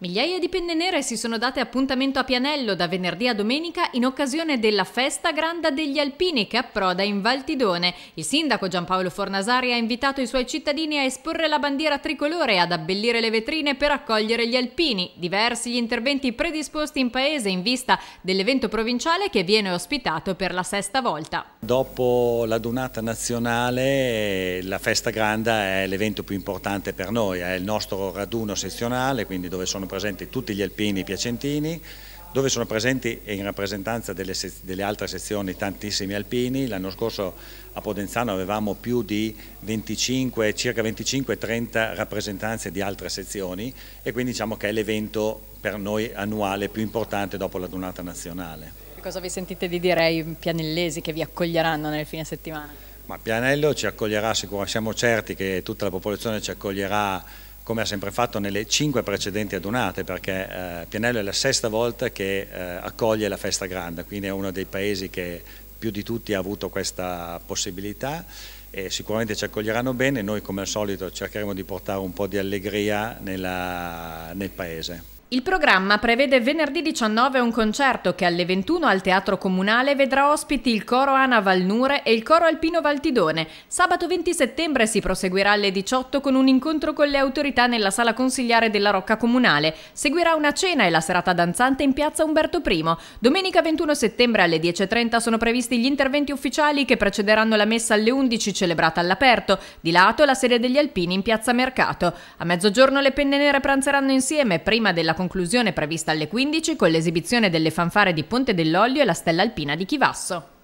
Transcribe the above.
Migliaia di penne nere si sono date appuntamento a Pianello da venerdì a domenica in occasione della Festa Granda degli Alpini che approda in Valtidone. Il sindaco Giampaolo Fornasari ha invitato i suoi cittadini a esporre la bandiera tricolore e ad abbellire le vetrine per accogliere gli alpini. Diversi gli interventi predisposti in paese in vista dell'evento provinciale che viene ospitato per la sesta volta. Dopo la l'adunata nazionale la Festa Granda è l'evento più importante per noi, è il nostro raduno sezionale, quindi dove sono presenti tutti gli alpini piacentini, dove sono presenti in rappresentanza delle, delle, altre sezioni tantissimi alpini. L'anno scorso a Podenzano avevamo più di 25, circa 25-30 rappresentanze di altre sezioni e quindi diciamo che è l'evento per noi annuale più importante dopo la donata nazionale. Che cosa vi sentite di dire ai pianellesi che vi accoglieranno nel fine settimana? Ma Pianello ci accoglierà, siamo certi che tutta la popolazione ci accoglierà come ha sempre fatto nelle cinque precedenti adunate, perché eh, Pianello è la sesta volta che eh, accoglie la festa grande, quindi è uno dei paesi che più di tutti ha avuto questa possibilità e sicuramente ci accoglieranno bene, noi come al solito cercheremo di portare un po' di allegria nella, nel paese. Il programma prevede venerdì 19 un concerto che alle 21 al Teatro Comunale vedrà ospiti il coro Ana Valnure e il coro Alpino Valtidone. Sabato 20 settembre si proseguirà alle 18 con un incontro con le autorità nella sala consigliare della Rocca Comunale. Seguirà una cena e la serata danzante in piazza Umberto I. Domenica 21 settembre alle 10.30 sono previsti gli interventi ufficiali che precederanno la messa alle 11 celebrata all'aperto. Di lato la sede degli Alpini in piazza Mercato. A mezzogiorno le penne nere pranzeranno insieme prima della conclusione prevista alle 15 con l'esibizione delle fanfare di Ponte dell'Olio e la Stella Alpina di Chivasso.